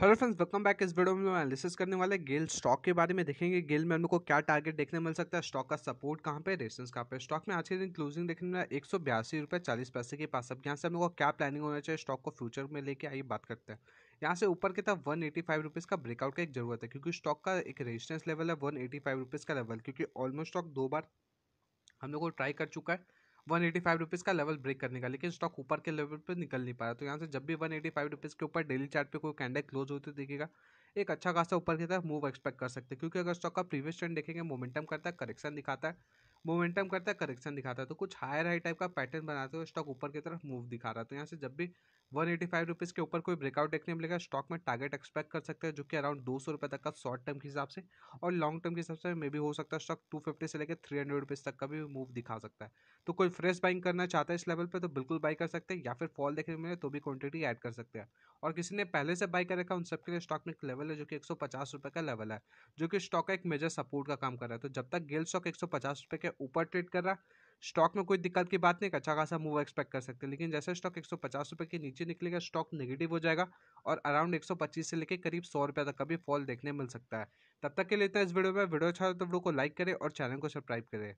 hello friends welcome back इस video में analysis करने वाले गेल स्टॉक के बारे में देखेंगे गेल में को क्या टारगेट देखने मिल सकता है स्टॉक का सपोर्ट कहाँ पे रेसेंस कहाँ पे स्टॉक में आज के दिन क्लोजिंग देखने में एक सौ बयासी रुपये चालीस पैसे के पास अब यहाँ से हम को क्या प्लानिंग होना चाहिए स्टॉक को फ्यूचर में लेके आइए बात करते हैं यहाँ से ऊपर की तरफ वन एटी फाइव रुपीज़ का ब्रेकआउट का एक जरूरत है क्योंकि स्टॉक का एक रेजिस्टेंस लेवल है वन एटी फाइव रुपीज़ का लेवल क्योंकि ऑलमोस्ट स्टॉक दो बार हम लोग को ट्राई कर चुका है वन एटी फाइव रुपीज़ का लेवल ब्रेक करने का लेकिन स्टॉक ऊपर के लेवल पर निकल नहीं पाया तो यहाँ से जब भी वन एटी फाइव रुपीज़ के ऊपर डेली चार्ट पे कोई कैंडल क्लोज होते देखेगा एक अच्छा खासा ऊपर की तरफ मूव एक्सपेक्ट कर सकते हैं क्योंकि अगर स्टॉक का प्रीवियस ट्रेंड देखेंगे मोमेंटम करता है करेक्शन दिखाता है मोमेंटम करता है करेक्शन दिखाता है तो कुछ हायर हाई टाइप का पैटर्न बनाते हैं स्टॉक ऊपर की तरफ मूव दिखा रहा है तो यहाँ से जब भी वन एटी फाइव रुपीज़ के ऊपर कोई ब्रेकआउट देखने मिलेगा स्टॉक में टारगेट एक्सपेक्ट कर सकते हैं जो कि अराउंड दो सौ रुपये तक का शॉर्ट टर्म के हिसाब से और लॉन्ग टर्म के हिसाब से मे भी हो सकता है स्टॉक टू फिफ्टी से लेकर थ्री हंड्रेड रुपीज़ तक का भी मूव दिखा सकता है तो कोई फ्रेश बाइंग करना चाहता है इस लेवल पर तो बिल्कुल बाई कर सकते हैं या फिर फॉल देखने मिले तो भी क्वान्टिटी एड कर सकते हैं और किसी ने पहले से बाई कर रखा उन सबके लिए स्टॉक में एक लेवल है जो कि एक सौ पचास रुपये का लेवल है जो कि स्टॉक का एक मेजर सपोर्ट का काम कर रहा है तो जब तक गेल स्टॉक एक सौ पचास रुपये के ऊपर ट्रेड कर रहा स्टॉक में कोई दिक्कत की बात नहीं अच्छा खासा मूव एक्सपेक्ट कर सकते हैं लेकिन जैसे स्टॉक एक सौ के नीचे निकलेगा स्टॉक नेगेटिव हो जाएगा और अराउंड एक से लेकर करीब सौ रुपये तक का भी फॉल देखने मिल सकता है तब तक के लिए इस वीडियो में वीडियो अच्छा हो तो वीडियो को लाइक करें और चैनल को सब्सक्राइब करें